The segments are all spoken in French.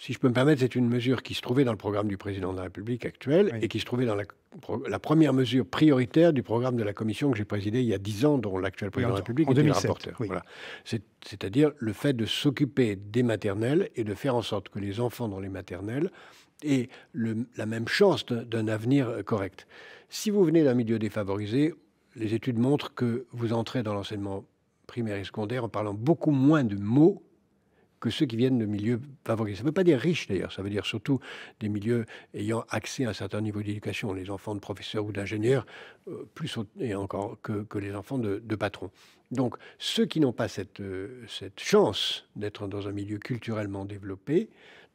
si je peux me permettre, c'est une mesure qui se trouvait dans le programme du président de la République actuel et qui se trouvait dans la, première mesure prioritaire du programme de la commission que j'ai présidée il y a dix ans, dont l'actuel président de la République est le rapporteur. C'est-à-dire le fait de s'occuper des maternelles et de faire en sorte que les enfants dans les maternelles aient le, la même chance d'un avenir euh, correct. Si vous venez d'un milieu défavorisé, les études montrent que vous entrez dans l'enseignement primaire et secondaire en parlant beaucoup moins de mots que ceux qui viennent de milieux favorisés. Ça ne veut pas dire riches d'ailleurs, ça veut dire surtout des milieux ayant accès à un certain niveau d'éducation, les enfants de professeurs ou d'ingénieurs, euh, plus et encore que, les enfants de patrons. Donc ceux qui n'ont pas euh, cette, chance d'être dans un milieu culturellement développé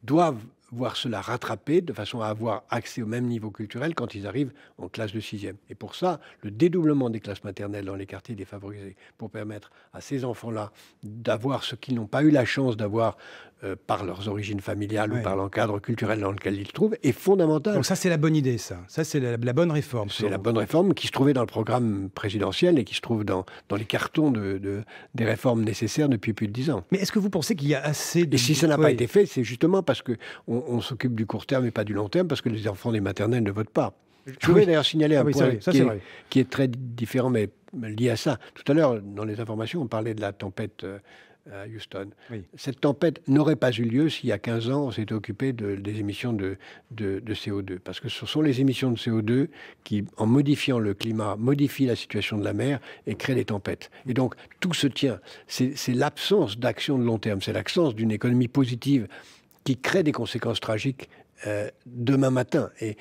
doivent voir cela rattrapé de façon à avoir accès au même niveau culturel quand ils arrivent en classe de sixième. Et pour ça, le dédoublement des classes maternelles dans les quartiers défavorisés, pour permettre à ces enfants-là d'avoir ce qu'ils n'ont pas eu la chance d'avoir euh, par leurs origines familiales ou par l'encadre culturel dans lequel ils se trouvent, est fondamental. Donc ça, c'est la bonne idée, ça. Ça, c'est la, bonne réforme. C'est la bonne réforme qui se trouvait dans le programme présidentiel et qui se trouve dans, dans les cartons de, des réformes nécessaires depuis plus de dix ans. Mais est-ce que vous pensez qu'il y a assez de... Et si ça n'a pas été fait, c'est justement parce qu'on on, s'occupe du court terme et pas du long terme, parce que les enfants des maternelles ne votent pas. Je voulais d'ailleurs signaler ah un point qui, est, très différent, mais lié à ça. Tout à l'heure, dans les informations, on parlait de la tempête... Euh, à Houston. Cette tempête n'aurait pas eu lieu s'il y a 15 ans, on s'était occupé des émissions de, de, CO2. Parce que ce sont les émissions de CO2 qui, en modifiant le climat, modifient la situation de la mer et créent des tempêtes. Et donc, tout se tient. C'est l'absence d'action de long terme, c'est l'absence d'une économie positive qui crée des conséquences tragiques euh, demain matin. Et,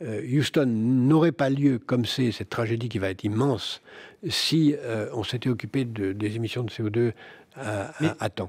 euh, Houston n'aurait pas lieu comme c'est cette tragédie qui va être immense si euh, on s'était occupé des émissions de CO2 à temps.